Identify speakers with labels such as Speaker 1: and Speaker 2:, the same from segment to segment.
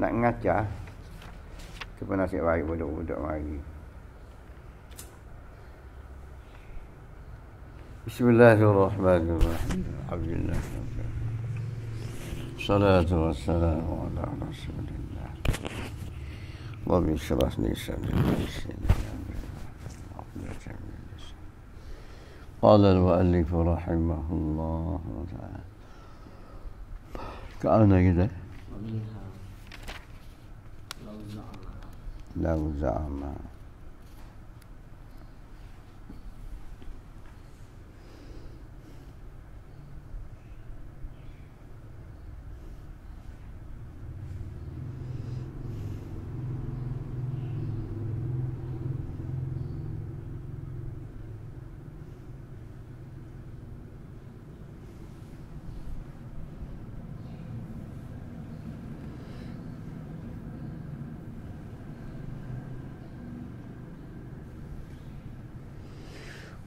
Speaker 1: nak ngajar cuba nasib baik budak-budak mari Bismillahirrahmanirrahim. Alhamdulillah. Salatu wassalamu ala Rasulillah. Wa bi syarah nisan قال المؤلف رحمه الله تعالى كأنه كده 老咱们。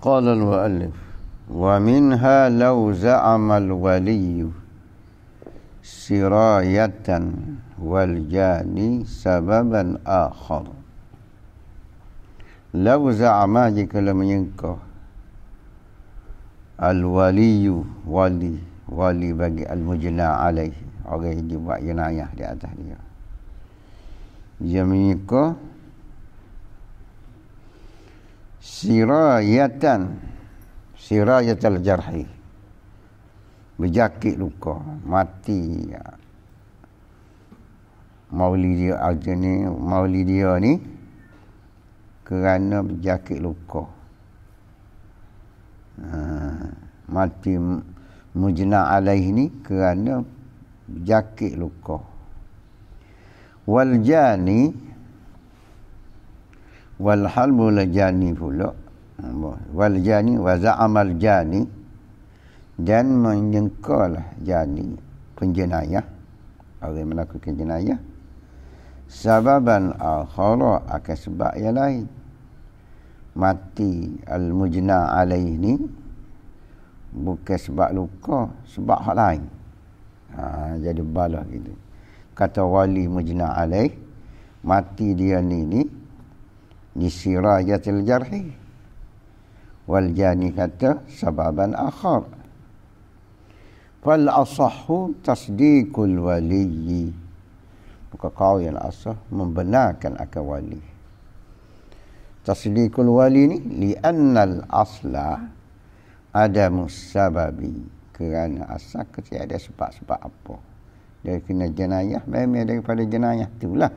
Speaker 1: قال المؤلف ومنها لو زعم الولي سراية والجاني سببا آخر لو زعم جيك لم ينكر الولي ولي ولي بقي المجنى عليه أغيه جبا ينايه لأتهليه يمينكو sirayatan sirayatal jarhi berjakit luka mati maulid dia aja ni maulid dia ni kerana berjakit luka ha, mati mujna alaih ni kerana berjakit luka wal jani wal halbu la jani pula wal jani wa za'amal jani dan menyengkalah jani penjenayah orang melakukan jenayah sababan akhara akan sebab yang lain mati al mujna alaih ni bukan sebab luka sebab hal lain ha, jadi balah gitu kata wali mujna alaih mati dia ni ni disirajatil jarhi wal jani kata sababan akhar fal asahhu tasdiqul waliyyi maka kau yang asah membenarkan akan wali tasdiqul wali ni li annal asla ada musababi kerana asal kerana ada sebab-sebab apa Dia kena jenayah memang daripada jenayah itulah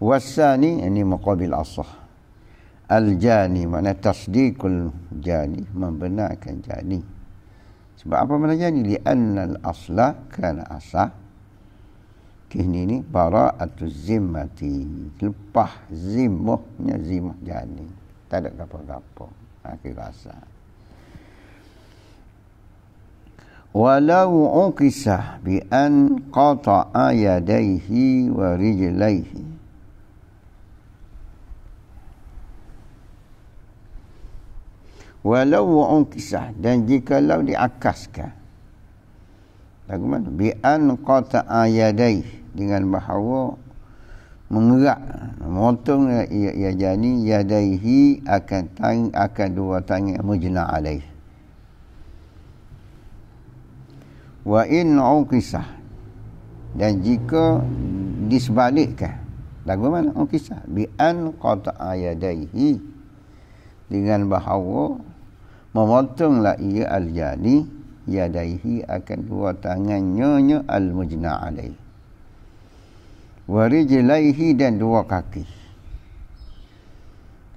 Speaker 1: wasani ini muqabil asah al jani makna tasdiqul jani membenarkan jani sebab apa mana jani li anna al asla kana asah kini ni bara'atu zimati lepas zimmahnya zimmah jani tak ada apa-apa ha, akhir rasa walau uqisa bi an qata'a yadayhi wa rijlayhi walau wu'un kisah dan jikalau diakaskan bagaimana bi an qata ayadai dengan bahawa mengerak memotong ya ia jani yadaihi akan tang akan dua tangan mujna alaih wa in uqisah dan jika disebalikkan bagaimana uqisah bi an qata ayadaihi dengan bahawa memotonglah ia al-jadi yadaihi akan dua tangannya nya al-mujna alaih warijlaihi dan dua kaki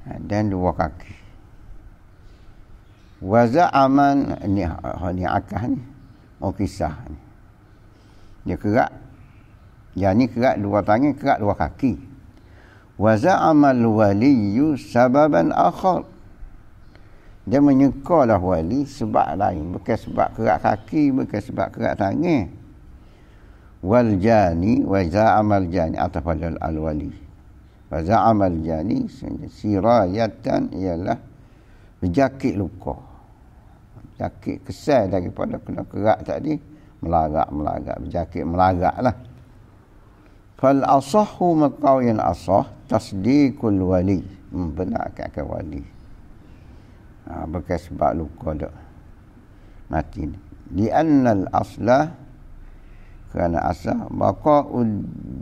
Speaker 1: ha, dan dua kaki waza'aman ni ha, ni akah ni oh kisah ni dia kerak ya ni kerak dua tangan kerak dua kaki waza'amal waliyu sababan akhar dia menyekolah wali sebab lain bukan sebab kerak kaki bukan sebab kerak tangan wal jani wa za'amal jani atafal al wali wa za'amal jani sirayatan ialah berjakit luka berjakit kesal daripada kena kerak tadi melagak-melagak berjakit melagak lah fal asahu maqawin asah tasdikul wali ke wali ha, bekas sebab luka dok mati di annal asla kerana asal baqa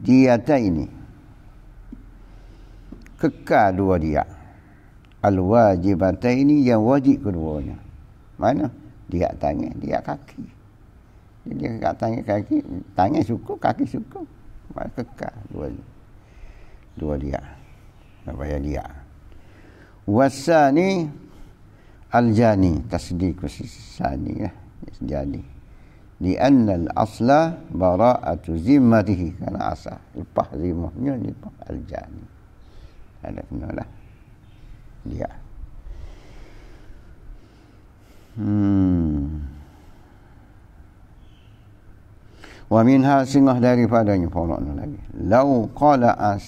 Speaker 1: diyata ini kekal dua dia al wajibata ini yang wajib keduanya mana dia tanya dia kaki jadi dia tanya kaki tanya suku kaki suku. maka kekal dua ini. dua dia apa dia. dia wasani Al-Jani Tasdik Sani ya. Jani Di annal asla Bara'atu zimmatihi Kerana asal Lepas zimahnya Lepas Al-Jani Ada kena lah Dia Hmm. Wa minha singah daripadanya Fawlaknya lagi Lau qala as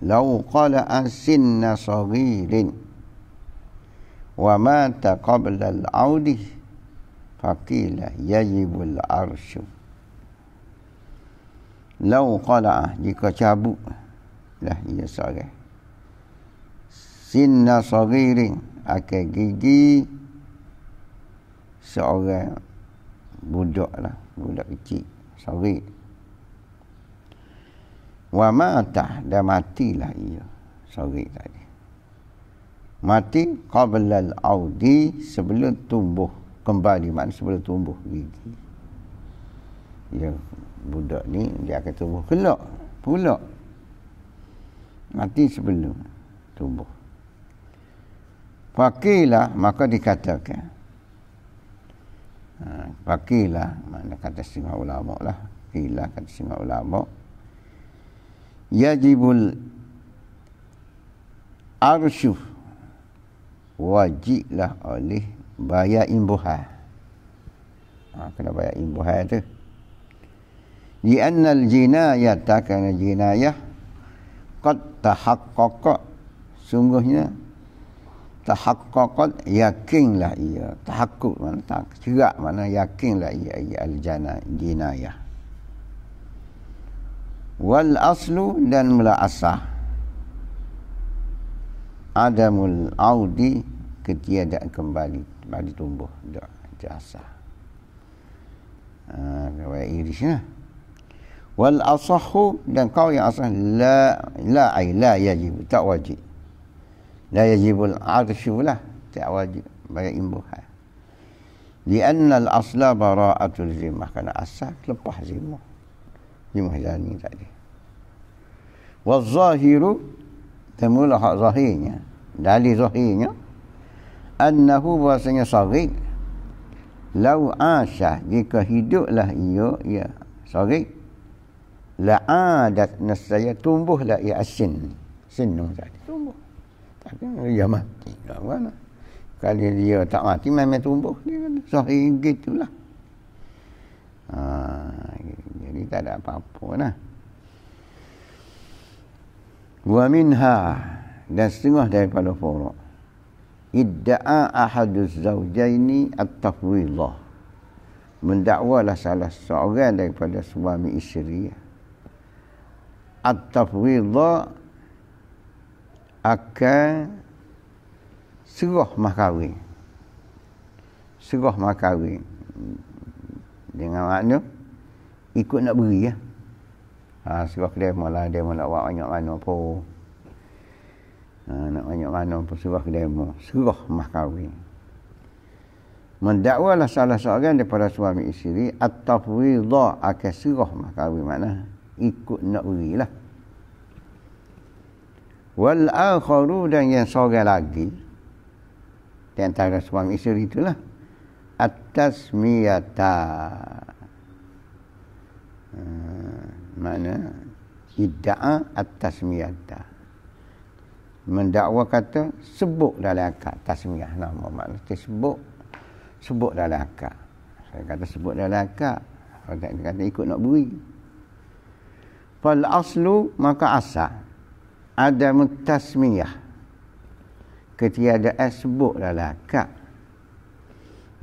Speaker 1: Lau qala asinna sagirin ومات قبل العود فقيل يجب العرش لو قلع jika cabut lah ia sore sinna sagirin akan gigi seorang budak lah budak kecil sore wa mata dah matilah ia sore tadi mati qablal audi sebelum tumbuh kembali maknanya sebelum tumbuh gigi ya budak ni dia akan tumbuh kelak pula mati sebelum tumbuh pakailah maka dikatakan pakailah ha, mana kata semua ulama lah Fakilah kata semua ulama Yajibul Arsyuh wajiblah oleh bayar imbuhan. Ha, kena bayar imbuhan tu. Di annal jinayah takana jinayah qad tahaqqaqa sungguhnya tahaqqaqat yakinlah ia tahaqquq mana tak cerak mana yakinlah ia ia al jinayah wal aslu dan mula asah adamul audi ketiadaan kembali bagi tumbuh dak jasah riwayat Iris nah wal asahu dan kau yang asah la la ai la yajib tak wajib la yajibul arshu lah tak wajib bagi imbuhan لأن الأصل براءة الذمة كان أصل lepas ذمة ذمة زاني tadi والظاهر dan mula hak zahirnya dalil zahirnya annahu bahasanya sarik lau asyah jika hiduplah ia ya sarik la adat nasaya tumbuhlah ia asin sinung tadi tumbuh tapi dia mati tak mana lah. kalau dia tak mati memang tumbuh dia kan sahih gitulah ha, jadi tak ada apa-apa Nah. wa minha dan setengah daripada furuq idda'a ahaduz zawjaini at-tafwidah mendakwalah salah seorang daripada suami isteri at-tafwidah akan serah mahkawin serah mahkawin dengan makna ikut nak beri ya ha, serah dia malah dia nak buat banyak mana pun Ha, nak banyak mana pun serah demo, serah mah kahwin. Mendakwalah salah seorang daripada suami isteri at-tafwidha akan serah mah kahwin ikut nak urilah. Wal akharu dan yang seorang lagi di suami isteri itulah atas miyata. Ha, mana iddaa atas miyata mendakwa kata sebut dalam akad tasmiyah nama makna tersebut sebut dalam akad saya kata sebut dalam akad orang tak kata ikut nak beri fal aslu maka asal ada mutasmiyah ketiadaan sebut dalam akad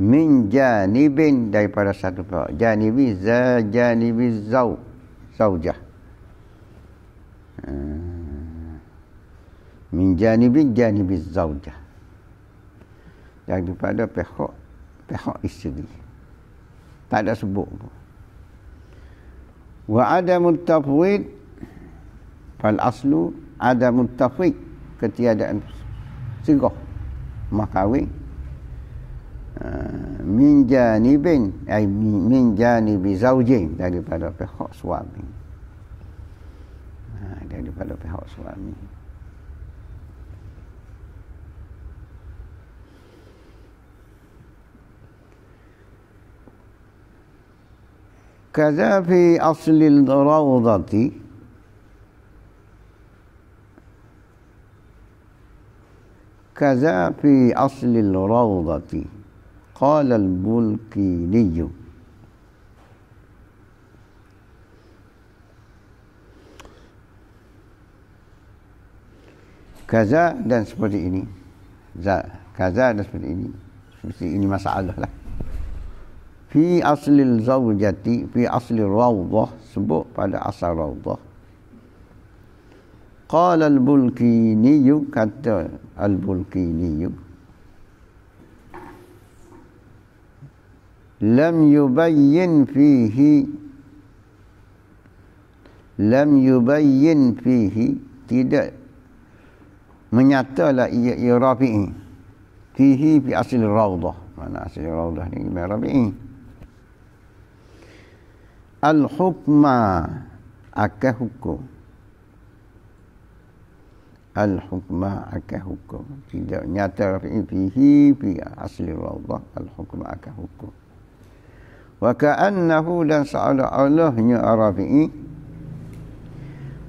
Speaker 1: min janibin daripada satu pihak janibi za janibi zau zaujah hmm min janibin janibiz zaujah daripada pihak pihak isteri tak ada sebut pun wa adamut tafwid fal aslu adamut tafwid ketiadaan sirah mahkawin ah, min janibin ay min janibi zaujin daripada pihak suami ah, daripada pihak suami كذا في أصل الروضة كذا في أصل الروضة قال البلكيني kaza dan seperti ini. Kaza dan seperti ini. Seperti ini masalah lah. fi aslil zaujati fi asli rawdah sebut pada asal rawdah qala al bulkini kata al bulkini lam yubayyin fihi lam yubayyin fihi tidak menyatalah ia ia rafi'i fihi fi asli rawdah mana asli rawdah ni ma rafi'i Al-hukma akeh hukum. Al-hukma akeh hukum. Tidak nyata fihi bi asli Allah al-hukma akeh hukum. Wa ka'annahu dan seolah-olahnya Arabi'i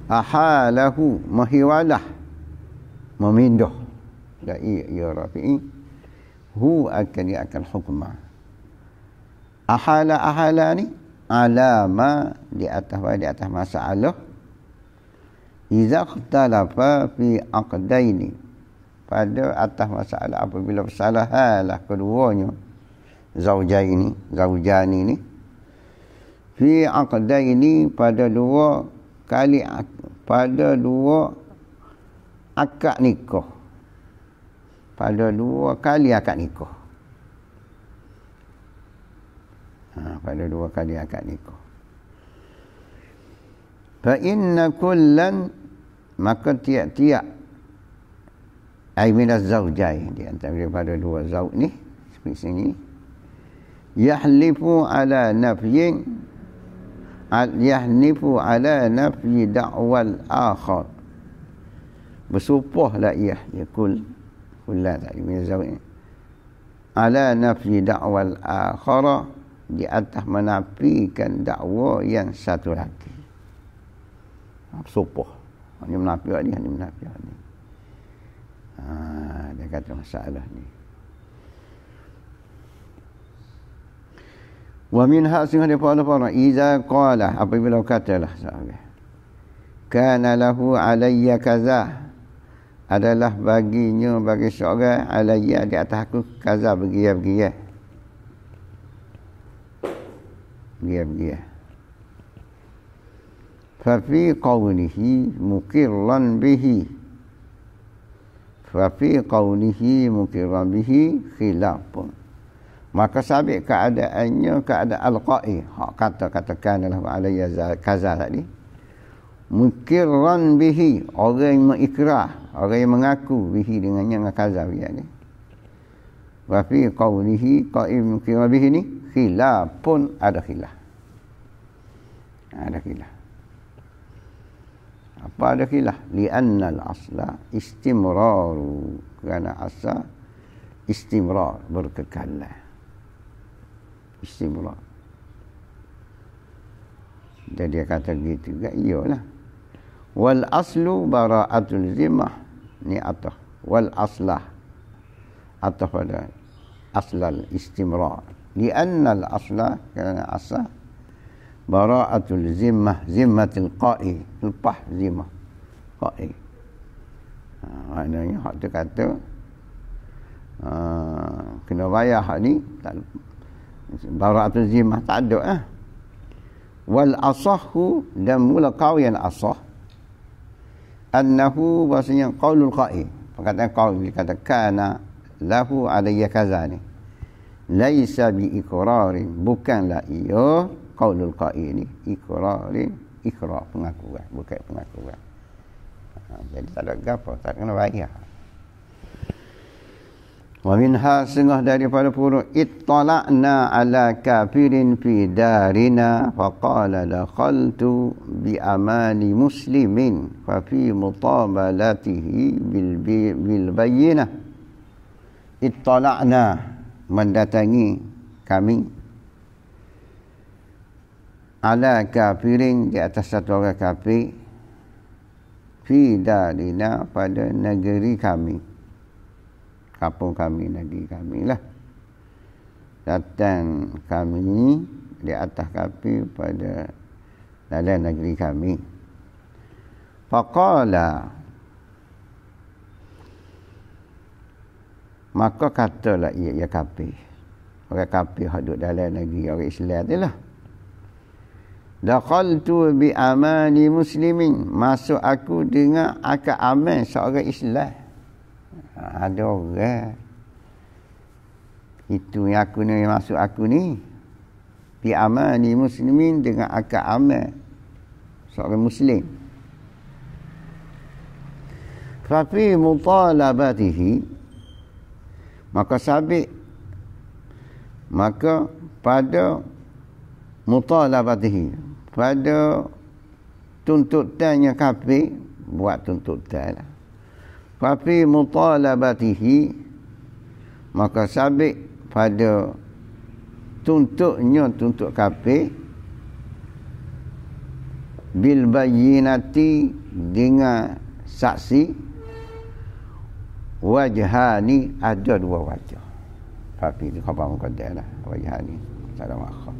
Speaker 1: ahalahu mahiwalah memindah dai ya rafi'i hu akan akan hukma ahala ahala ni alama di atas di atas masalah iza khtalafa fi aqdaini pada atas masalah apabila persalahanlah keduanya zaujaini zaujani ni fi aqdaini pada dua kali pada dua akad nikah pada dua kali akad nikah ha, pada dua kali akad nikah. Fa inna kullan maka tiap-tiap ai minaz zaujai di antara daripada dua zauj ni seperti sini yahlifu ala nafyin yahnifu ala nafyi da'wal akhar bersumpah lah iya Dia kul kullan tak minaz zaujai ala nafyi da'wal akhara di atas menafikan dakwa yang satu lagi. Ha, Sopoh. Ini menafik ni, ini menafik ni. Ha, dia kata masalah ni. Wa min hasil hadapa para Iza qala apabila katalah sahabat. Kana lahu alaiya kaza adalah baginya bagi seorang alaiya di atas aku kaza bagi-bagi. bagi ya. diam dia fa fi qawlihi muqirran bihi fa fi qawlihi muqirran bihi khilaf maka sabit keadaannya keadaan alqai hak kata katakanlah alayya kaza tadi mukirran bihi orang yang mengikrah orang yang mengaku bihi dengannya dengan kazab ni wa fi qawlihi qaim mukirran bihi ni khilaf pun ada khilaf. Ada khilaf. Apa ada khilaf? Lianna al-asla istimrar. Kerana asa istimrar berkekalan. Istimrar. Jadi dia kata gitu juga iyalah. Wal aslu bara'atul zimmah ni atah. Wal aslah atah pada aslal istimrar. لأن الأصل كان أصل براءة الزمة زمة القائي البح زمة قائي أنا يحط كاتب آه كنا بايا هني براءة الزمة تعدوا آه والأصح دم القوي الأصح أنه بس قول القائي فكان قول كذا كان له علي كذا laisa bi ikrarin bukanlah ia qaulul qa'il ni ikrarin ikrar pengakuan bukan pengakuan ha, jadi tak ada gapo tak ada kena bayar wa minha setengah daripada puru ittala'na ala kafirin fi darina faqala dakhaltu bi amani muslimin fa fi mutabalatihi bil bil bayyinah ittala'na mendatangi kami ala kafirin di atas satu orang kafir fi dalina pada negeri kami kampung kami negeri kami lah datang kami di atas kami pada dalam negeri kami faqala maka katalah ia ia kafir orang kapi hak dalam negeri orang Islam lah. itulah tu bi amani muslimin. Masuk aku dengan akan aman seorang Islam. Ha, ada orang. Itu yang aku ni yang masuk aku ni. Bi amani muslimin dengan akan aman seorang Muslim. Fafi mutalabatihi maka sabit maka pada mutalabatihi pada tuntutannya kapi, buat tuntutan Kapi mutalabatihi maka sabit pada tuntutnya tuntut kapi bil bayyinati dengan saksi wajhani ada dua wajah tapi di khabar mukaddah lah wajhani tak ada makhluk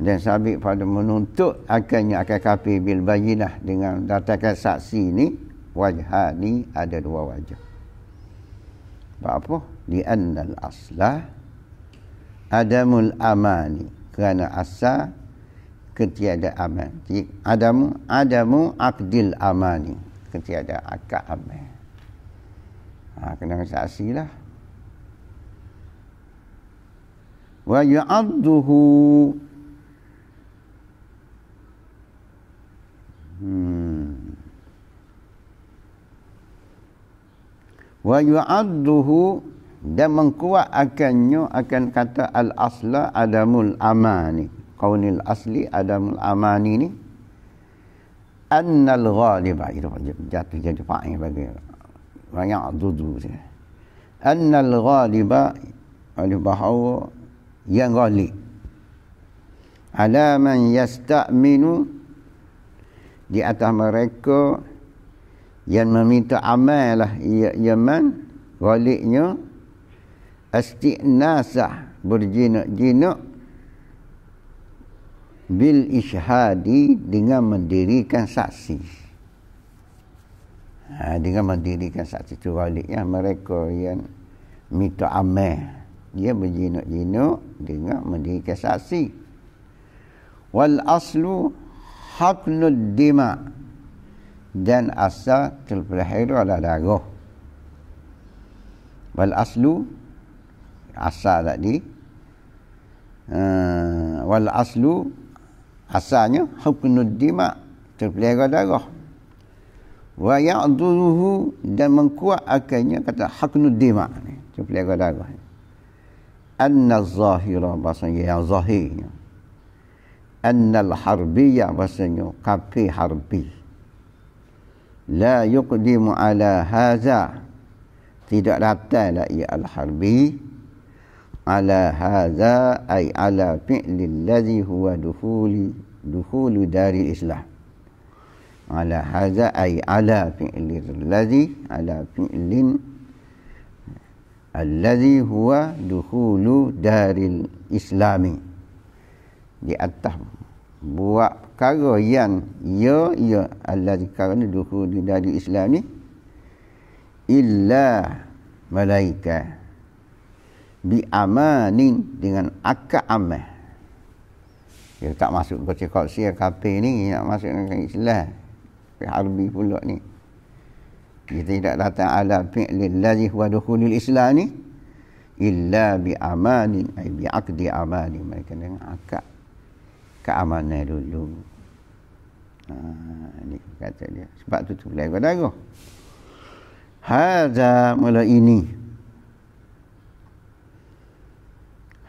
Speaker 1: dan sabit pada menuntut akannya akan kapi bil bayinah dengan datangkan saksi ini wajhani ada dua wajah sebab apa? di annal aslah adamul amani kerana asal ketiada aman adamu adamu akdil amani ketiada akad aman ha, kena saksi lah wa yu'adduhu hmm. wa yu'adduhu dan mengkuat akannya akan kata al-asla adamul amani kaunil asli adamul amani ni annal ghaliba itu jatuh jadi fa'in bagi wa ya'dudu annal ghaliba alif bahaw yang ghalib ala man yasta'minu di atas mereka yang meminta amal lah ia yaman ghalibnya istinasah berjinak-jinak bil Ishadi dengan mendirikan saksi ha, dengan mendirikan satu tualik ya mereka yang minta amal dia berjinuk-jinuk dengan mendirikan saksi wal aslu haqnud dima dan asa terpelahir oleh darah wal aslu asa tadi uh, wal aslu asanya haqnud dima terpelihara oleh darah wa ya'duhu dan mengkuat akannya kata haknud dima ni tu pelaga darah ni anna zahira bahasanya yang zahirnya anna al-harbiyya bahasanya kapi harbi la yuqdimu ala haza tidak datanglah ia al-harbi ala haza ay ala fi'li allazi huwa duhuli duhulu dari islam ala hadza ay ala fi'lil ladzi ala fi'lin alladhi huwa dukhulu daril islami di atas buat perkara yang ya ya Allah kerana dukhul dari Islam ni illa malaika bi amanin dengan akad amah dia tak masuk baca kursi kafir ni nak masuk dengan Islam Fi harbi pula ni. Kita tidak datang ala fi'lil lazih wa dukhulil islam ni. Illa bi amanin. Ay bi akdi amanin. Mereka dengan akad. Keamanan dulu. Ha, ni kata dia. Sebab tu tu lain pada aku. Haza mula ini.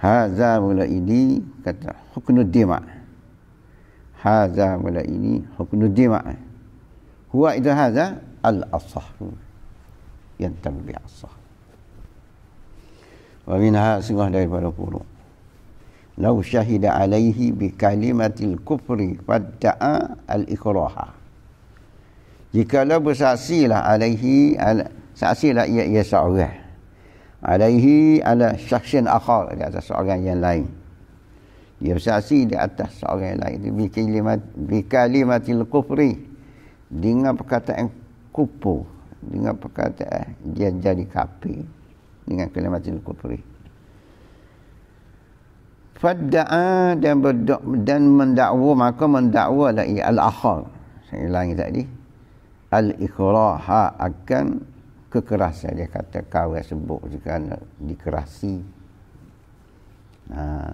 Speaker 1: Haza mula ini kata hukum dima. Haza mula ini hukum dima. Haza mula ini هو إذا هذا الأصح ينتمي به الصح ومنها سوى daripada kurung لو شهد عليه بكلمة الكفر فادعى الإكراه jikalau bersaksilah alaihi ala, saksilah ia, ia seorang alaihi ala syaksin akhar di atas seorang yang lain ia bersaksi di atas seorang yang lain bi kalimat bi kalimatil kufri dengan perkataan kupu dengan perkataan dia jadi kapi dengan kalimat itu kupri fadda'a dan dan mendakwa maka mendakwa la lah al akhar saya ulangi tadi al ikraha akan kekerasan dia kata kau yang sebut jika dikerasi ha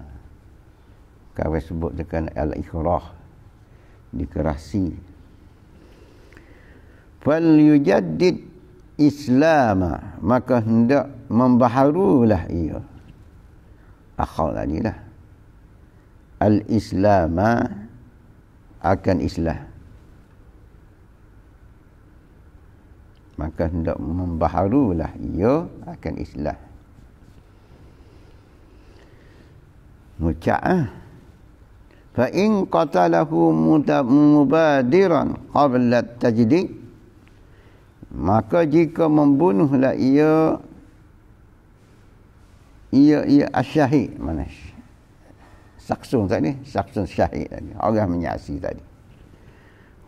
Speaker 1: kau sebut dengan al ikrah dikerasi fal yujaddid islam maka hendak membaharulah ia akhal lagi lah al islam akan islah maka hendak membaharulah ia akan islah mucaah fa in qatalahu mubadiran qabla tajdid maka jika membunuhlah ia ia ia asyahid mana saksun tadi saksun syahid tadi orang menyaksi tadi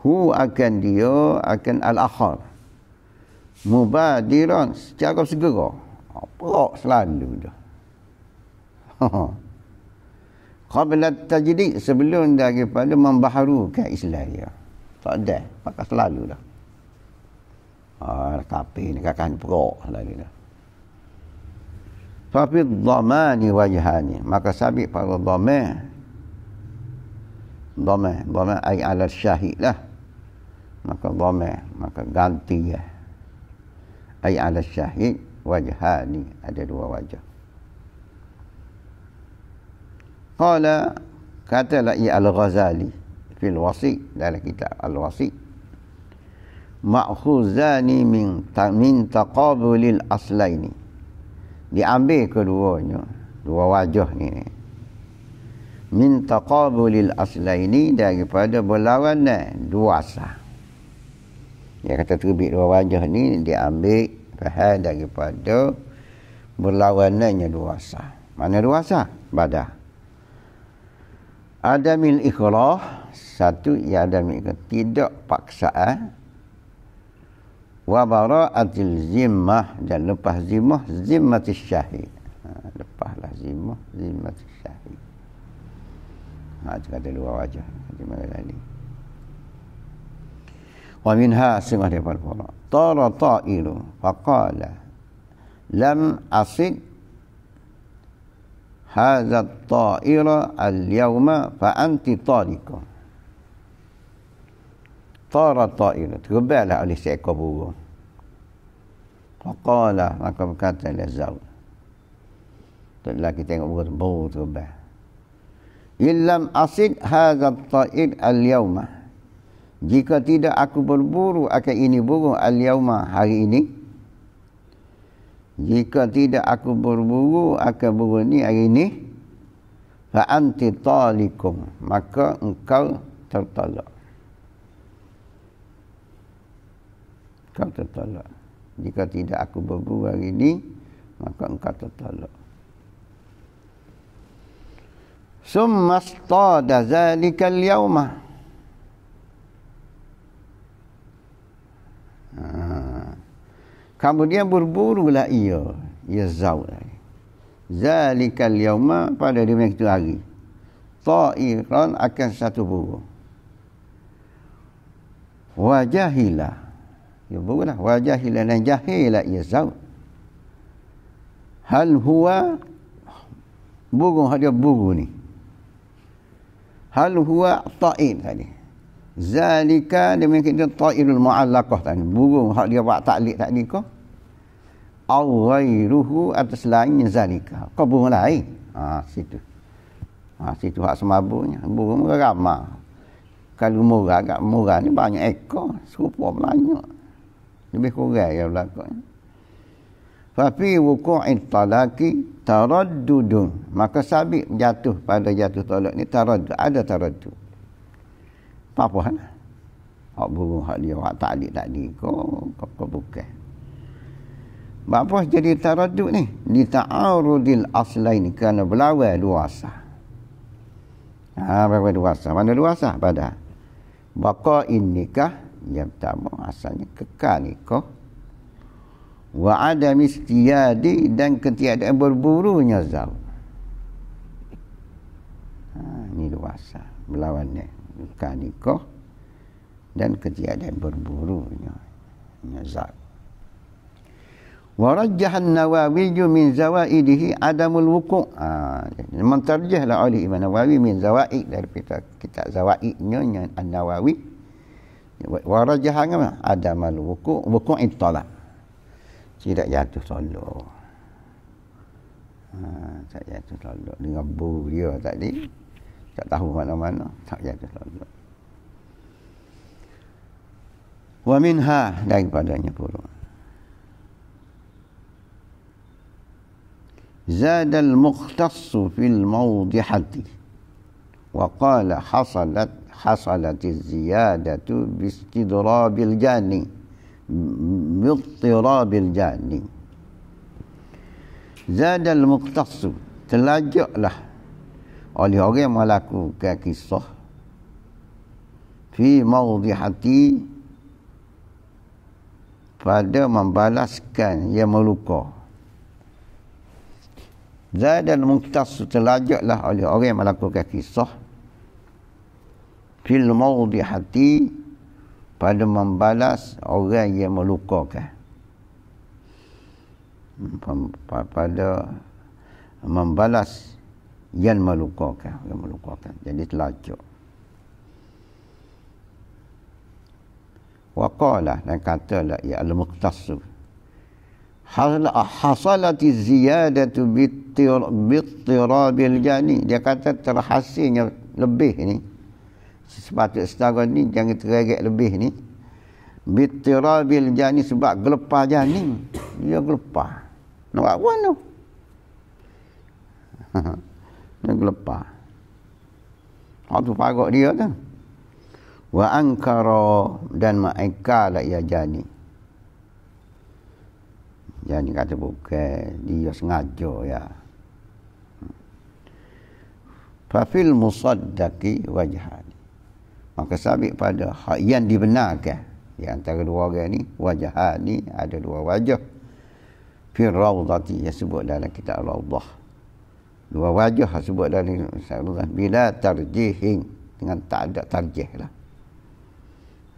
Speaker 1: hu akan dia akan al akhar mubadiran secara segera apa selalu dia qabla tajdid sebelum daripada membaharukan islam dia tak ada pakai selalu dah Ah, kapi ni kakak ni perok lah ni. Tapi dhamani wajhani. Maka sabit para dhamah. Dhamah. Dhamah ay ala syahid lah. Maka dhamah. Maka ganti ya. Ay ala syahid wajhani. Ada dua wajah. Kala katalah ia ya al-Ghazali. Fil wasi. Dalam kitab al-Wasi. Al-Wasi ma'khuzani min min taqabulil aslaini diambil keduanya dua wajah ni min taqabulil aslaini daripada berlawanan dua asah dia kata terbit dua wajah ni diambil bahan daripada berlawanannya dua asah mana dua asah badah adamil ikhlas satu ya adamil ikhlas tidak paksaan wa bara'atil zimmah dan lepas zimmah zimmatis syahid ha, lepaslah zimmah zimmatis syahid ha itu kata dua wajah Imam Ghazali wa minha sifat daripada para tara ta'iru faqala lam asid hadha at-ta'ira al-yawma fa anti tariqah tara ta'ir terbanglah oleh seekor burung Faqala maka berkata ila zaw. Tuklah kita tengok burung bau terbah. Illam asid hadha ta'id al-yawma. Jika tidak aku berburu akan ini burung al-yawma hari ini. Jika tidak aku berburu akan burung ini hari ini. Fa anti talikum. Maka engkau tertolak. kau tertolak. Jika tidak aku berbuat hari ini, maka engkau tertolak. Summa stada zalika al-yawma. Ah. Kemudian berburulah ia. Ia zawd. Lah. Zalika al-yawma pada dunia itu hari. Ta'iran akan satu burung. Wajahilah. Ya bukanlah. Wajah hilalan jahil ya zau. Hal huwa burung hadia burung ni. Hal huwa ta'in tadi. Zalika dia mungkin ta'irul mu'allakah tadi. Burung hak dia buat taklik tadi kau. Awairuhu atas lain zalika. Kau burung lain. Ha, situ. Ha, situ hak semabuknya. Burung ramah. Kalau murah agak murah ni banyak ekor. Serupa banyak lebih kurang ya berlaku fa fi wuqu'it talaqi taraddudun maka sabit jatuh pada jatuh talak ni taraddud ada taraddud apa apa ha hak buruk hak dia hak talik tak ni ko ko, ko bukan apa jadi taraddud ni di ta'arudil aslain kerana berlawan dua asah Ah, ha, berapa dua sah? Mana dua sah pada? Baka in nikah yang pertama asalnya kekal nikah wa adam istiyadi dan ketiadaan berburunya zal. ha, ini dua asal melawannya kekal nikah dan ketiadaan berburunya nyazab ورجح النواوي من زوائده عدم الوقوع من ترجح لعلي ابن نواوي من زوائد dari kita kita zawaidnya النواوي warajah agama ada malu buku buku tolak tidak jatuh tolak ha, tak jatuh tolak dengan bu dia tadi tak tahu mana-mana tak jatuh tolak wa minha daripadanya pula زاد المختص في الموضحة وقال حصلت hasalatiz ziyadatu bistidrabil jani mutirabil jani zadal muqtasu telajaklah oleh orang yang melakukan kisah fi mawdi hati pada membalaskan yang meluka zadal muqtasu telajaklah oleh orang yang melakukan kisah fil maudi hati pada membalas orang yang melukakan hmm, pada membalas yang melukakan yang melukakan jadi telajuk waqala dan katalah ya al-muqtasu hasal hasalat ziyadatu bi bittir, bi janin dia kata terhasilnya lebih ni Sepatutnya setara ni jangan terregek lebih ni bitirabil jani sebab gelepah jani dia gelepah nak buat tu dia gelepah Hak pagok dia tu. Wa ankara dan ma'ika la ya jani. Jani kata bukan dia sengaja ya. Fa fil musaddaqi wajhan maka sabit pada hak yang dibenarkan di antara dua orang ni wajah ni ada dua wajah fi yang sebut dalam kitab Allah dua wajah yang sebut dalam Allah bila tarjihin dengan tak ada tarjih lah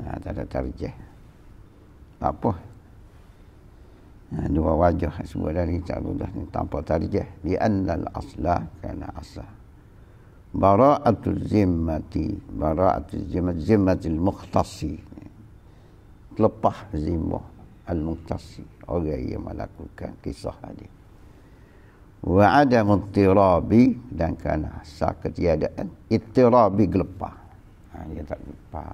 Speaker 1: ha, tak ada tarjih apa ha, dua wajah yang sebut dalam kitab Allah ni tanpa tarjih di annal asla kerana براءة الذمة براءة الذمة ذمة المختص تلبح ذمة المختص أوجي ملك كان قصة هذه وعدم اضطرابي دان كان ساكت يدا اضطرابي قلبه يعني قلبا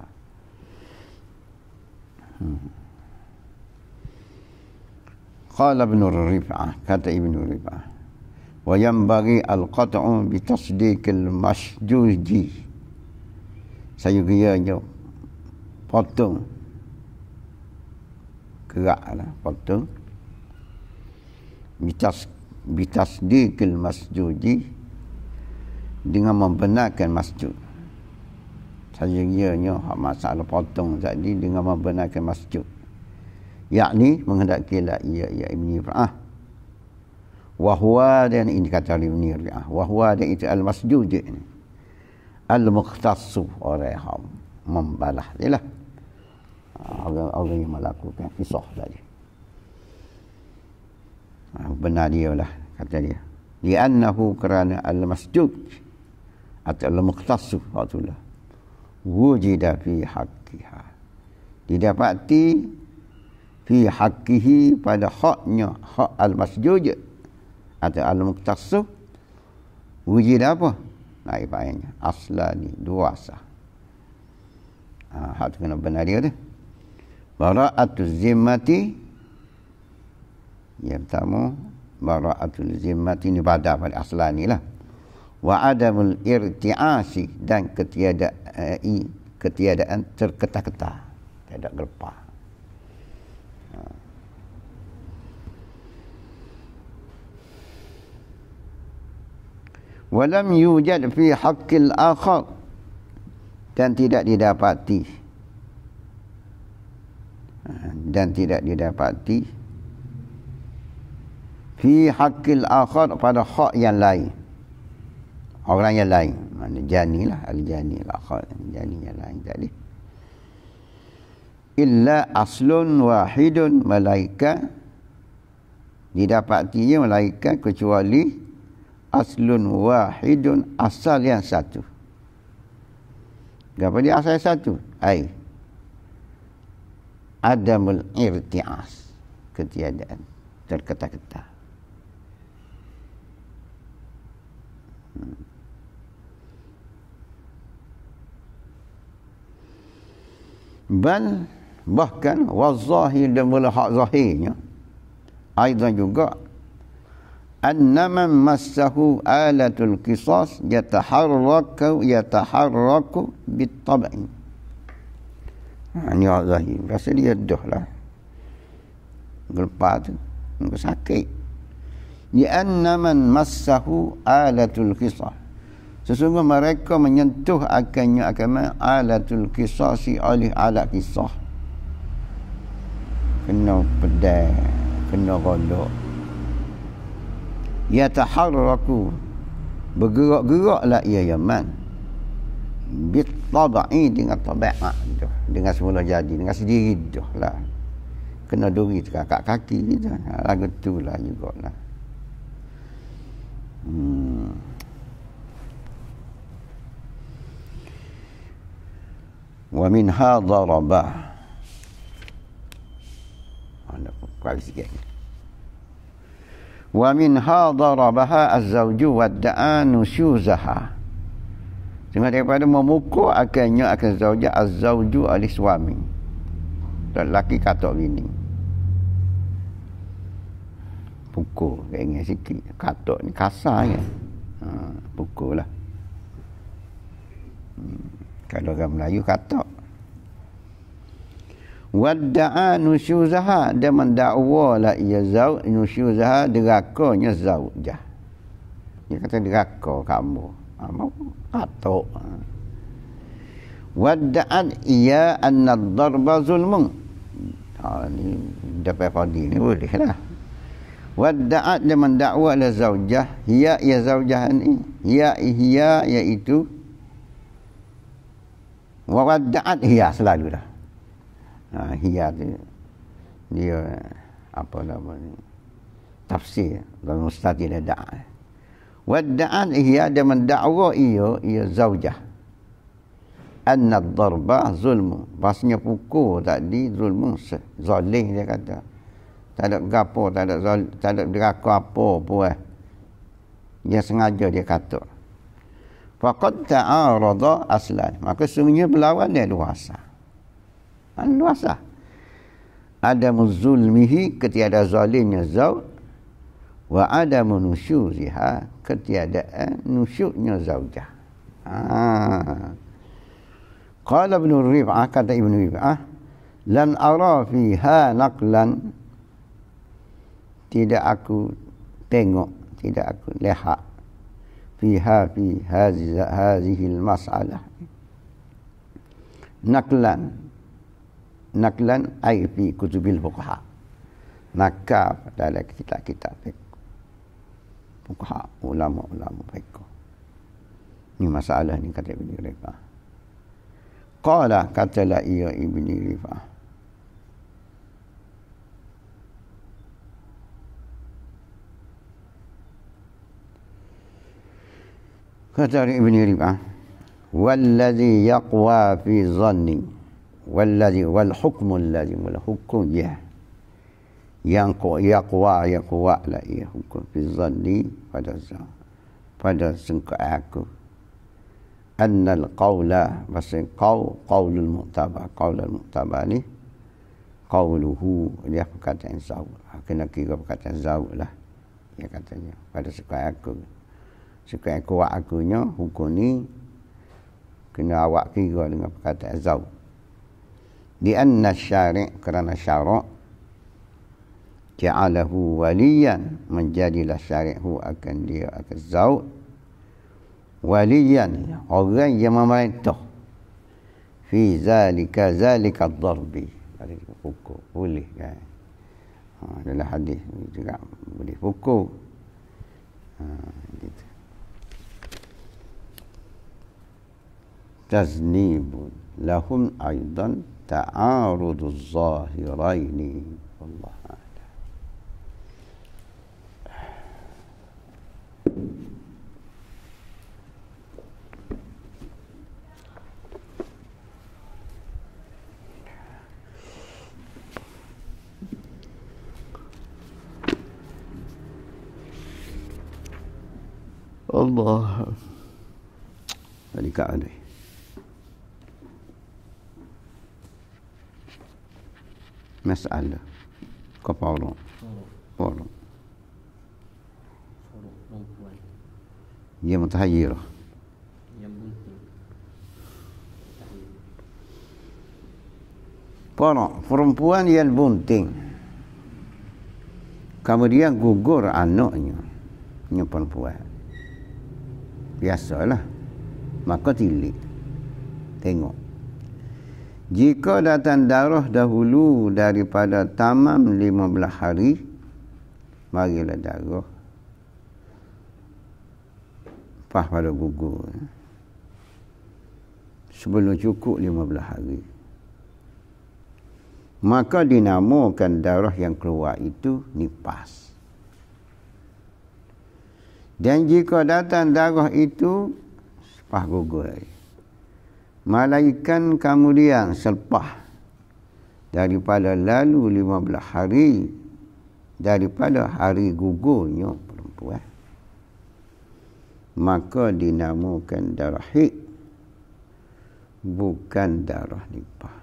Speaker 1: قال ابن الرفعة كتب ابن الرفعة wa yambari al-qat'u bi tasdiqil masjuji saya kira je potong gerak potong bitas bitas di masjuji dengan membenarkan masjid saya kira je hak masalah potong tadi dengan membenarkan masjid yakni menghendaki la ya ya ibni fa'ah wa huwa dan ini kata Ibn Rabi'ah wa huwa dan itu al-masjud ini al-mukhtassu orang membalah dia lah ah, orang yang melakukan kisah tadi ah, benar dia lah kata dia li'annahu kerana al-masjud atau al-mukhtassu waktu lah wujida fi haqqiha didapati fi haqqihi pada haknya hak al-masjud atau alam muqtasuh Wujud apa? Naib ayahnya Asla ni dua asah ha, Hal tu kena benar dia tu Bara'atul zimati, Yang pertama Bara'atul zimati ni pada pada asla ni lah Wa adamul irti'asi Dan eh, ketiadaan, ketiadaan terketah-ketah Tidak gelpah walam yujad fi haqqil akhar dan tidak didapati ha, dan tidak didapati fi haqqil akhar pada hak yang lain orang yang lain mana lah al jani lah akhar jani yang lain tadi illa aslun wahidun malaika didapatinya malaika kecuali aslun wahidun asal yang satu. Gapa dia asal yang satu? ay. Adamul irti'as. Ketiadaan. terkata-kata. Hmm. Ban bahkan wazahir dan mulahak zahirnya. Aidan juga anna man massahu alatul qisas yataharraku yataharraku bitab'i ni Zahir rasa dia dah lah gelpat tu sakit ni anna man massahu alatul qisas sesungguhnya mereka menyentuh akannya akan alatul qisasi oleh alat qisas kena pedang kena golok Ya yataharraku bergerak-geraklah ia Yaman bitaba'i dengan tabiat tu dengan semula jadi dengan sendiri tu lah kena duri tekak kaki gitu ha, lagu tu lah juga lah hmm. wa min hadarabah ada kuali sikit wa min hadarabaha az-zawju wa da'anu syuzaha sehingga daripada memukul akhirnya akan zawja az-zawju oleh suami dan laki kata gini pukul kayaknya sikit katok ni kasar kan ya? ha, pukul lah hmm. kalau orang Melayu katok wadda'a nusyuzaha dia mendakwa la iya zau nusyuzaha derakanya zaujah dia kata deraka kamu kamu katok wadda'an iya anna darba zulmun ha ni dapat pagi ni boleh lah wadda'at dia mendakwa la zaujah hiya ya zaujah ni hiya hiya iaitu wa wadda'at hiya selalu dah ha, hiyah tu dia apa nama ni tafsir dan ustaz dia da'a wa da'an ia dia mendakwa ia ia zaujah anna darba zulmu pasnya pukul tadi zulmu zalim dia kata tak ada gapo tak ada zol, tak ada deraka apa buah eh. dia sengaja dia kata faqad ta'arada aslan maka sungguhnya berlawan dia luasa. Luasa. Lah. Ada muzulmihi ketiada zalimnya zau. Wa ada munusyuziha ketiada eh, nusyuknya zaujah. Ha. Qala ibn Rib'ah kata ibn Rib'ah. Lan ara fiha naqlan. Tidak aku tengok. Tidak aku lihat. Fiha fi hazihil mas'alah. Naqlan. Naqlan naklan ay fi kutubil fuqaha maka pada kitab-kitab fiqh fuqaha ulama-ulama fiqh ni masalah ni kata Ibn Rifah qala katalah ia Ibn Rifah kata Ibn Rifah والذي يقوى في ظني wallazi wal hukmu allazi mul hukum ya yang ku ya kuwa ya kuwa la ya hukum fi zanni pada zan pada sangka aku anna al qawla masin qaw qawlul mu'taba qawlul mu'taba ni qawluhu dia berkata insya kena kira berkata insya lah dia katanya pada suka aku suka aku akunya hukum ni kena awak kira dengan perkataan zawu لأن الشارع كرنا الشارع جعله وليا من جالي الشارع هو أكن لي أكزاو وليا أغي ممرتو في ذلك ذلك الضرب فكو ولي يعني آه، هذا الحديث يجي بلي فكو آه، تزنيب لهم أيضا تعارض الظاهرين والله أعلم الله عليك عليه masalah kepala kepala dia mutahayir Para perempuan yang bunting Kemudian gugur anaknya Ini perempuan Biasalah Maka tilik Tengok jika datang darah dahulu daripada tamam lima belah hari marilah darah pas pada gugur sebelum cukup lima belah hari maka dinamakan darah yang keluar itu nipas dan jika datang darah itu pas gugur lagi malaikan kamu dia selepas daripada lalu lima belah hari daripada hari gugurnya perempuan maka dinamakan darah hik bukan darah nipah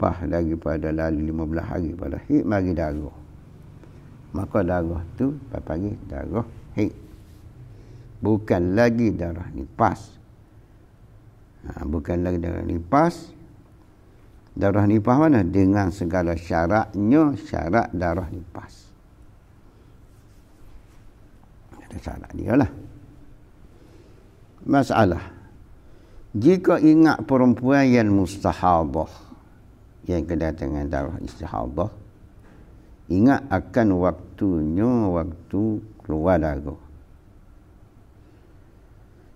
Speaker 1: pah lagi pada lalu lima belah hari pada hik mari darah maka darah tu pagi darah hik bukan lagi darah nipas Ha, bukan lagi darah nipas Darah nipas mana? Dengan segala syaratnya Syarat darah nipas Ada syarat dia lah Masalah Jika ingat perempuan yang mustahabah Yang kedatangan darah istihabah Ingat akan waktunya Waktu keluar darah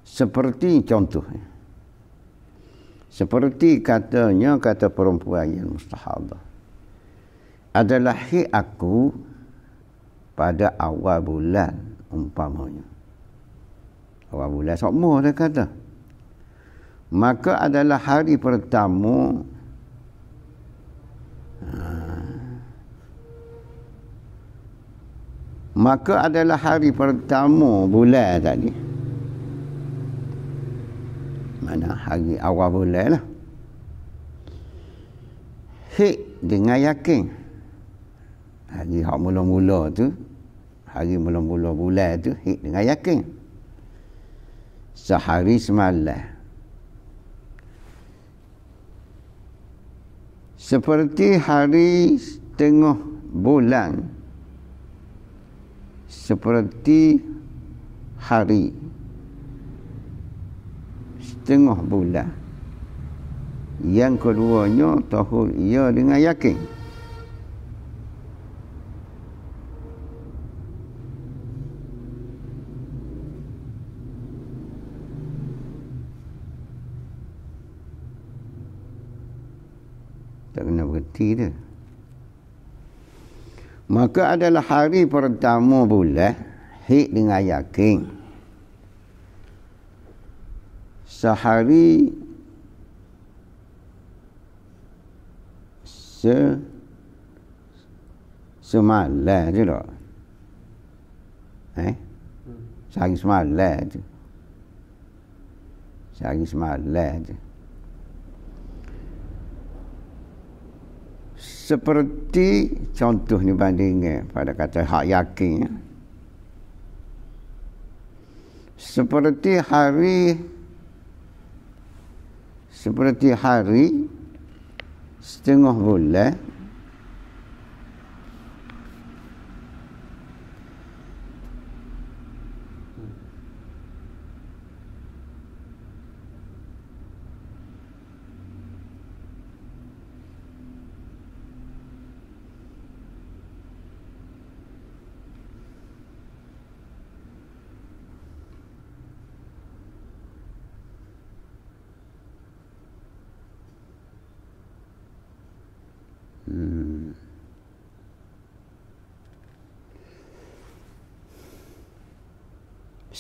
Speaker 1: Seperti contohnya seperti katanya kata perempuan yang mustahabah adalah hi aku pada awal bulan umpamanya awal bulan sama dia kata maka adalah hari pertama ha, maka adalah hari pertama bulan tadi mana hari awal bulan lah hik dengan yakin hari hak mula-mula tu hari mula-mula bulan tu hik dengan yakin sehari semalam seperti hari tengah bulan seperti hari setengah bulan yang keduanya tahun ia dengan yakin tak kena berhenti dia maka adalah hari pertama bulan hik dengan yakin hmm sehari se semalam je lah. Eh? Sehari semalam je. Sehari semalam je. Seperti contoh ni banding pada kata hak yakin. Seperti hari seperti hari setengah bulan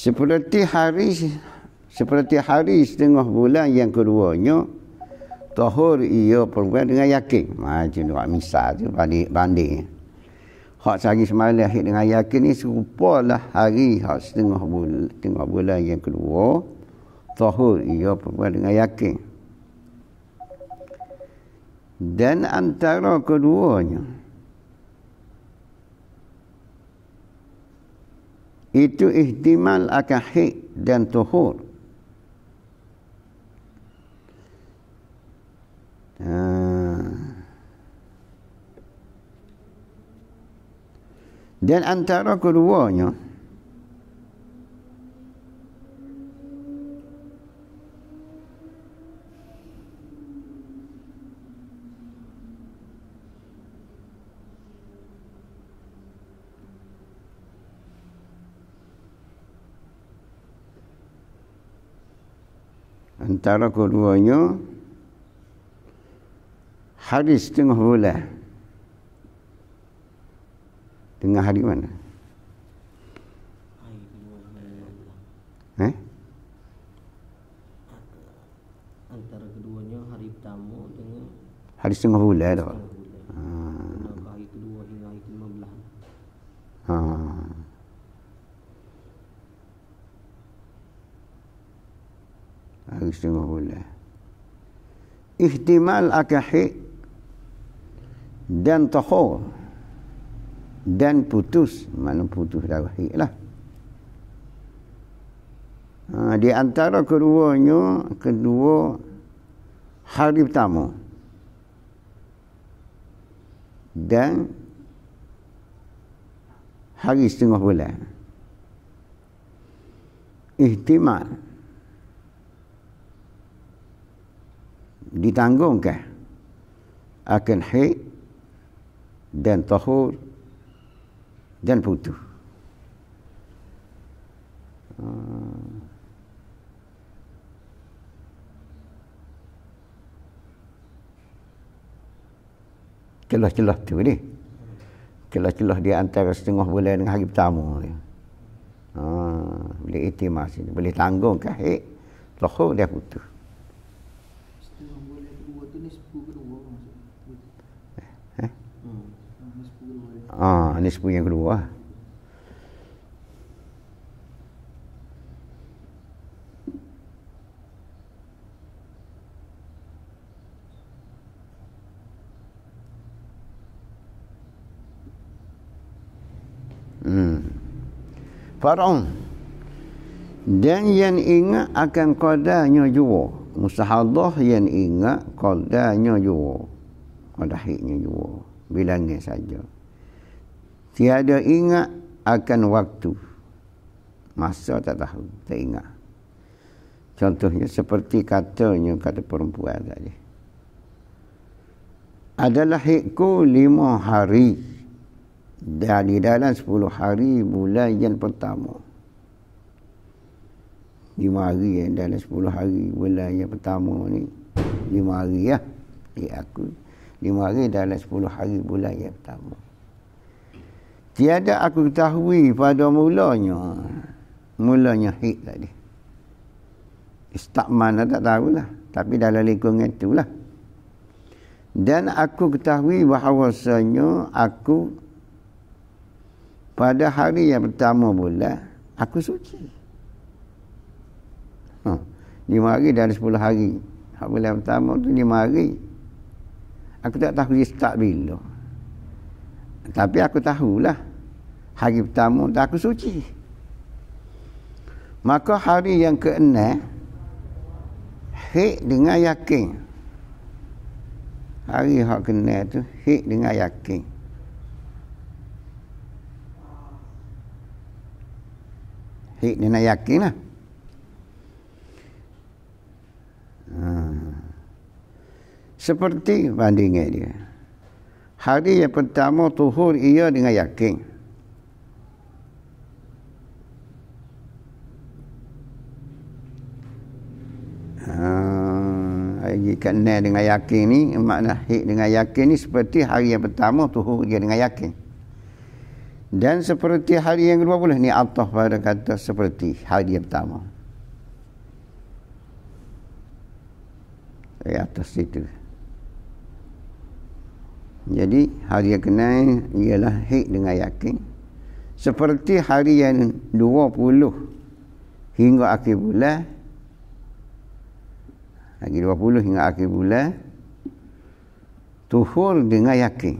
Speaker 1: Seperti hari seperti hari setengah bulan yang keduanya tahur ia perempuan dengan yakin. Macam tu misal tu banding. banding. Hak sehari semalam akhir dengan yakin ni serupalah hari hak setengah bulan, setengah bulan yang kedua tahur ia perempuan dengan yakin. Dan antara keduanya itu ihtimal akan hik dan tuhur. Ha. Dan antara keduanya, antara keduanya hari setengah bulan tengah hari mana eh antara keduanya hari pertama dengan hari setengah bulan dah ihtimal akahi dan tohor dan putus mana putus dah lah ha, di antara keduanya kedua hari pertama dan hari setengah bulan ihtimal ditanggungkan akan haid dan tahur dan putu. Celah-celah tu ni. Celah-celah di antara setengah bulan dengan hari pertama ni. Ha, boleh itimah sini. Boleh tanggung kahit. Tahu dia putus. Ah, ha, ni sepuluh yang kedua. Lah. Hmm. Faraun dan yang ingat akan kodanya jua. Mustahadah yang ingat kodanya jua. Kodahiknya jua. Bilangnya saja. Tiada ingat akan waktu. Masa tak tahu, tak ingat. Contohnya seperti katanya kata perempuan tadi. Adalah hikku lima hari. Dari dalam sepuluh hari bulan yang pertama. Lima hari yang dalam sepuluh hari bulan yang pertama ni. Lima hari ya. Eh aku. Lima hari dalam sepuluh hari bulan yang pertama. Tiada aku ketahui pada mulanya. Mulanya hit tadi. Istak mana lah, tak tahulah. Tapi dalam lingkungan itulah. Dan aku ketahui bahawasanya aku pada hari yang pertama bulan aku suci. Ha, lima hari dari sepuluh hari. Hari bulan pertama tu lima hari. Aku tak tahu istak start bila. Tapi aku tahulah hari pertama untuk aku suci. Maka hari yang ke-6 hik dengan yakin. Hari hak kena tu hik dengan yakin. Hik dengan yakin lah. Hmm. Seperti bandingnya dia. Hari yang pertama tuhur ia dengan yakin. jika nai dengan yakin ni makna hik dengan yakin ni seperti hari yang pertama tuhu dia dengan yakin dan seperti hari yang kedua pula ni atah pada kata seperti hari yang pertama di eh, atas itu jadi hari yang kena ialah hik dengan yakin seperti hari yang 20 hingga akhir bulan lagi 20 hingga akhir bulan tuhur dengan yakin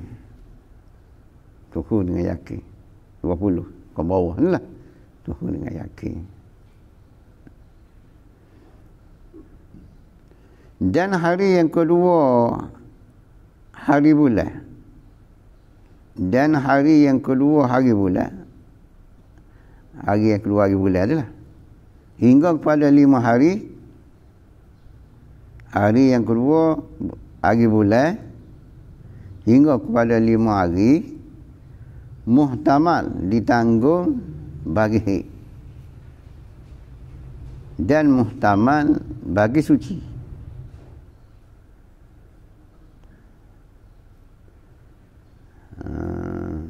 Speaker 1: tuhur dengan yakin 20 ke bawah lah tuhur dengan yakin dan hari yang kedua hari bulan dan hari yang kedua hari bulan hari yang kedua hari bulan adalah hingga kepada lima hari hari yang kedua hari bulan hingga kepada lima hari muhtamal ditanggung bagi hik dan muhtamal bagi suci ah.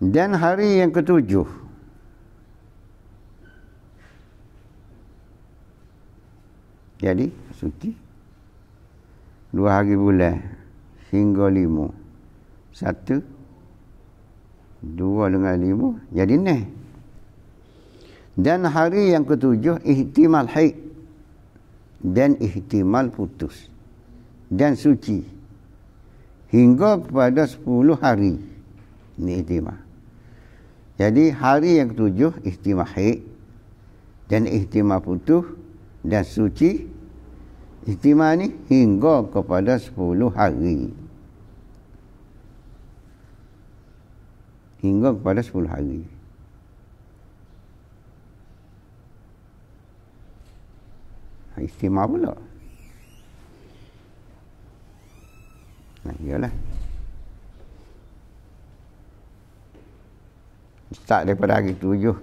Speaker 1: dan hari yang ketujuh Jadi suci Dua hari bulan Hingga lima Satu Dua dengan lima Jadi ni Dan hari yang ketujuh Ihtimal haid Dan ihtimal putus Dan suci Hingga pada sepuluh hari Ini ihtimal Jadi hari yang ketujuh Ihtimal haid Dan ihtimal putus dan suci istimah ni hingga kepada 10 hari hingga kepada 10 hari ha, istimah pula nah, ha, iyalah start daripada hari tujuh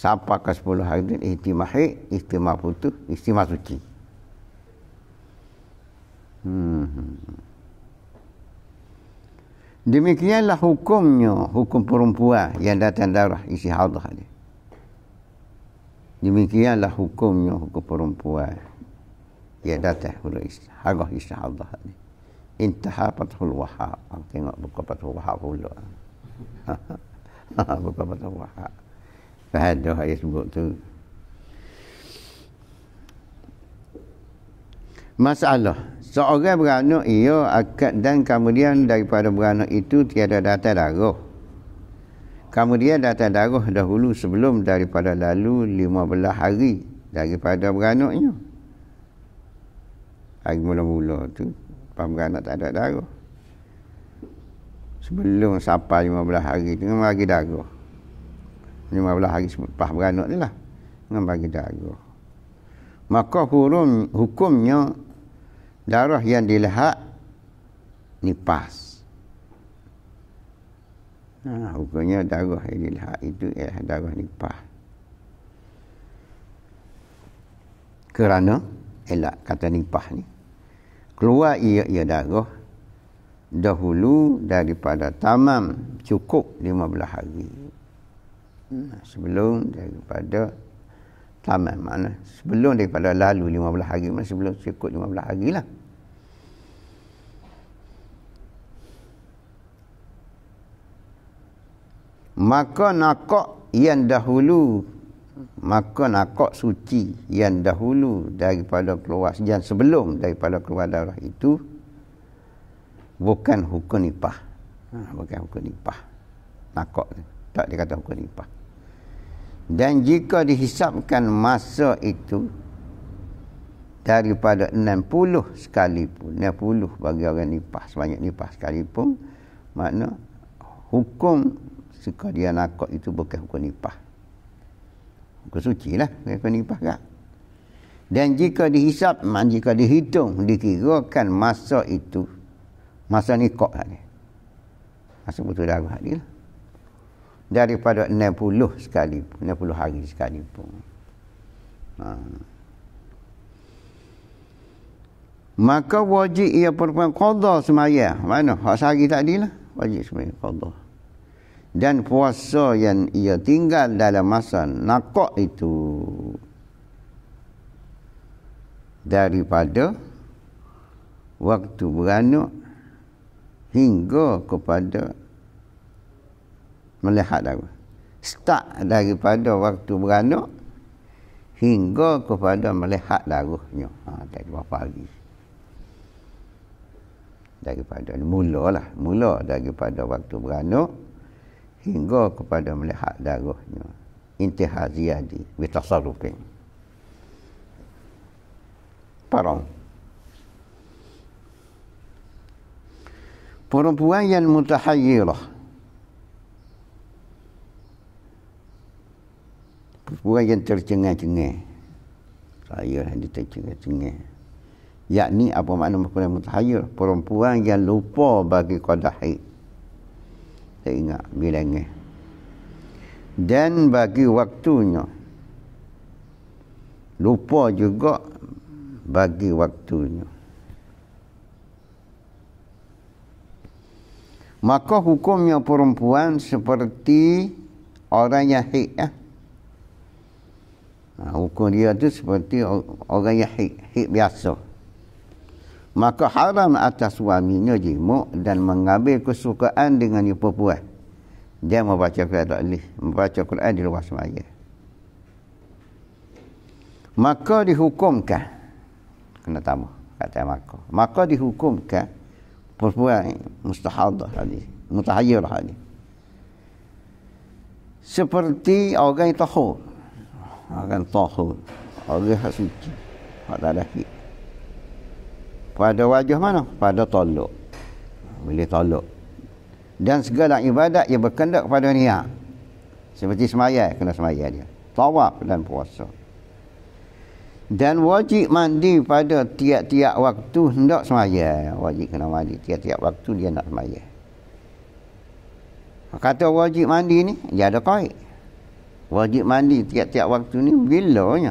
Speaker 1: sampai ke sepuluh hari ini ihtimah hik, ihtimah putus, ihtimah suci. Hmm. Demikianlah hukumnya, hukum perempuan yang datang darah isi hadah ini. Demikianlah hukumnya hukum perempuan yang datang huruf isi hadah isi hadah ini. Intaha patuhul wahab. Tengok buka patuhul wahab pula. buka patuhul wahab. Tak ada ayat sebut tu. Masalah. Seorang beranak ia akad dan kemudian daripada beranak itu tiada data darah. Kemudian data darah dahulu sebelum daripada lalu lima belah hari daripada beranaknya. Hari mula-mula tu Paham beranak tak ada darah. Sebelum sampai belah hari tu memang lagi darah lima belas hari selepas beranak ni lah dengan bagi darah maka hurum, hukumnya darah yang dilihat nipas nah, ha, hukumnya darah yang dilihat itu ialah darah nipas kerana elak kata nipah ni keluar ia ia darah dahulu daripada tamam cukup lima belah hari Hmm. sebelum daripada tamat mana sebelum daripada lalu 15 hari mana sebelum cukup 15 hari lah maka nakok yang dahulu maka nakok suci yang dahulu daripada keluar yang sebelum daripada keluar darah itu bukan hukum nipah ha, bukan hukum nipah nakok tak dikatakan hukum nipah dan jika dihisapkan masa itu daripada 60 sekalipun, 60 bagi orang nipah, sebanyak nipah sekalipun, makna hukum suka dia itu bukan hukum nipah. Hukum suci lah, hukum nipah kan. Dan jika dihisap, jika dihitung, dikirakan masa itu, masa nikok lah ni. Masa putus darah dia lah daripada 60 sekali 60 hari sekali pun ha. maka wajib ia perempuan qadha semaya mana hak sehari tadi lah wajib semaya qadha dan puasa yang ia tinggal dalam masa nakok itu daripada waktu beranak hingga kepada melihat aku. Start daripada waktu beranak hingga kepada melihat daruhnya. Ha, tak ada berapa hari. Daripada mula lah. Mula daripada waktu beranak hingga kepada melihat daruhnya. Intihar ziyadi. Bitasarufin. Parang. Perempuan yang mutahayirah. Orang yang tercengah-cengah Saya lah yang tercengah-cengah Yakni apa makna perempuan mutahayyir Perempuan yang lupa bagi kodah haid Saya ingat bilangnya Dan bagi waktunya Lupa juga bagi waktunya Maka hukumnya perempuan seperti orang yang haid eh? Ha, hukum dia tu seperti orang yang hik, hik biasa. Maka haram atas suaminya jimuk dan mengambil kesukaan dengan ibu puan. Dia membaca Quran membaca Quran di luar semaya. Maka dihukumkan. Kena tamu kata maka. Maka dihukumkan perempuan mustahadah tadi. Mutahayyirah tadi. Seperti orang yang tahu akan tahur orang hak suci tak ada hik pada wajah mana pada tolok boleh tolok dan segala ibadat yang berkendak kepada niat seperti semayal kena semayal dia tawaf dan puasa dan wajib mandi pada tiap-tiap waktu hendak semayal wajib kena mandi tiap-tiap waktu dia nak semayal kata wajib mandi ni dia ada kait Wajib mandi tiap-tiap waktu ni bilanya.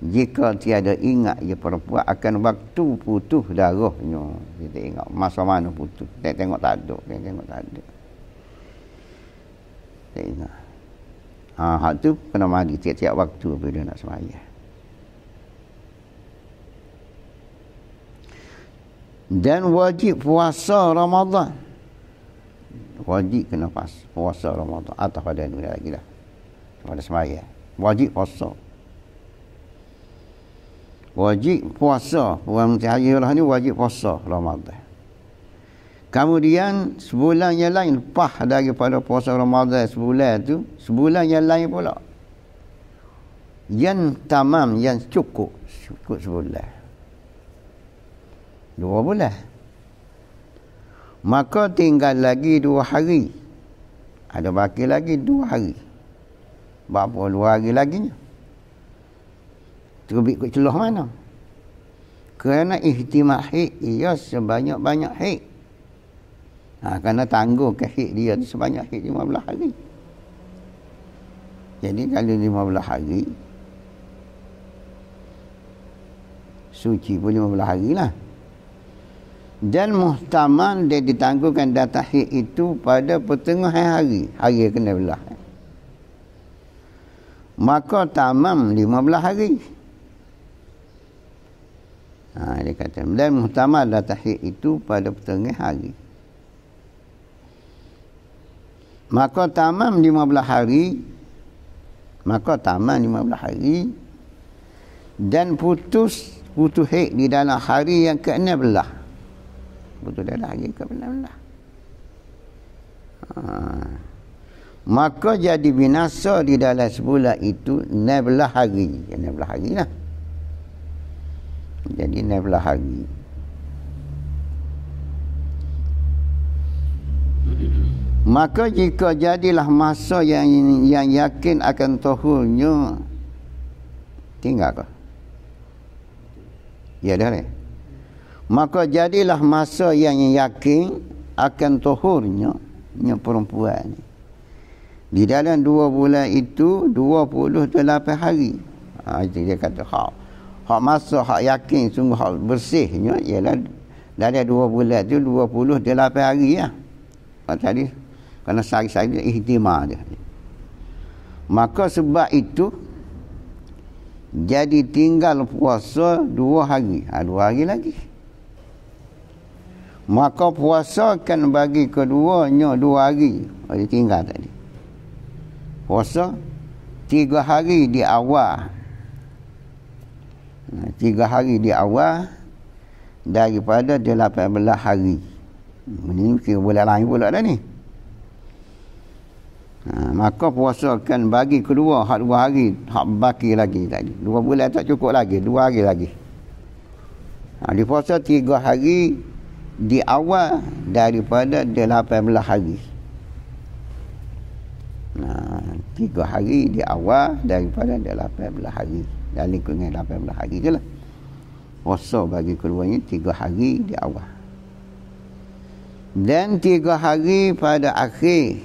Speaker 1: Jika tiada ingat ia perempuan akan waktu putus darahnya. Kita ingat masa mana putus. Kita tengok tak ada. Kita tengok tak ada. Kita ingat. Ha, hak tu kena mandi tiap-tiap waktu bila nak semaya. Dan wajib puasa Ramadhan, Wajib kena puasa Ramadhan Atau pada ni lagi lah pada sembahyang wajib puasa wajib puasa orang mencari Allah ni wajib puasa Ramadan kemudian sebulan yang lain lepas daripada puasa Ramadan sebulan tu sebulan yang lain pula yang tamam yang cukup cukup sebulan dua bulan maka tinggal lagi dua hari ada baki lagi dua hari berapa dua hari lagi terbit ke celah mana kerana ihtimah hik ia sebanyak-banyak hik ha, kerana tangguh ke hik dia tu sebanyak hik 15 hari jadi kalau 15 hari suci pun 15 hari lah dan muhtamal dia ditangguhkan data hik itu pada pertengahan hari hari kena belah eh? maka tamam lima belah hari. Ha, dia kata, dan muhtamad dah tahid itu pada pertengah hari. Maka tamam lima belah hari, maka tamam lima belah hari, dan putus putus hik di dalam hari yang ke belah. Putus dalam hari ke-16. Haa maka jadi binasa di dalam sebulan itu 16 hari 16 ya, hari lah jadi 16 hari maka jika jadilah masa yang yang yakin akan tohurnya tinggal ya dah ni maka jadilah masa yang yakin akan tohurnya perempuan ni di dalam dua bulan itu dua puluh 28 hari ha, Itu dia kata Hak Hak masuk Hak yakin Sungguh hak bersihnya Ialah Dari dua bulan itu dua puluh 28 hari ya. Lah. Ha, tadi Kerana sehari-hari Ihtimah dia Maka sebab itu Jadi tinggal puasa Dua hari ha, Dua hari lagi Maka puasakan bagi keduanya dua hari. Ha, dia tinggal tadi puasa tiga hari di awal ha, tiga hari di awal daripada belah hari ini kira bulan lain pula dah ni ha, maka puasakan bagi kedua hak dua hari hak baki lagi tadi dua bulan tak cukup lagi dua hari lagi ha, dia puasa tiga hari di awal daripada belah hari Tiga hari di awal daripada 18 hari. Dan ikut dengan 18 hari je lah. Puasa bagi keluarnya tiga hari di awal. Dan tiga hari pada akhir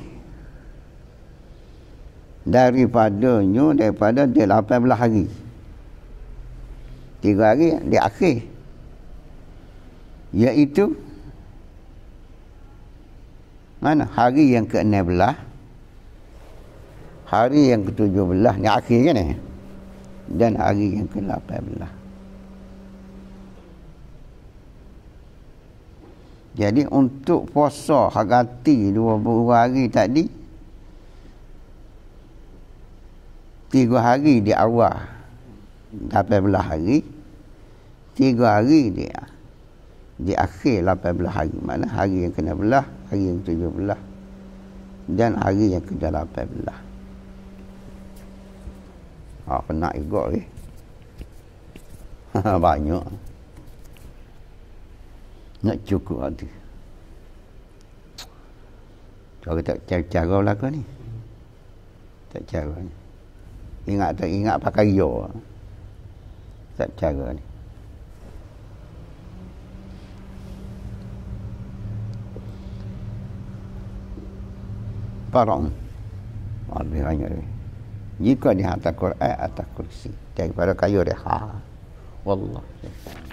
Speaker 1: daripadanya daripada dia 18 hari. Tiga hari di akhir. Iaitu mana hari yang ke-16 belah hari yang ke-17 ni akhir kan ni dan hari yang ke-18 jadi untuk puasa hagati 20 hari tadi tiga hari di awal belah hari tiga hari dia, di akhir belah hari mana hari yang ke belah, hari yang ke belah, dan hari yang ke belah. Ờ, gọi chụp apa nak juga lagi banyak nak cukup ada kalau tak cara-cara lah kau ni ngã cara cây ingat tak chè pakai yo tak cara ni Parang. anh ở đây يكون هذا القرآن تقول سي تكبر كيوري ها والله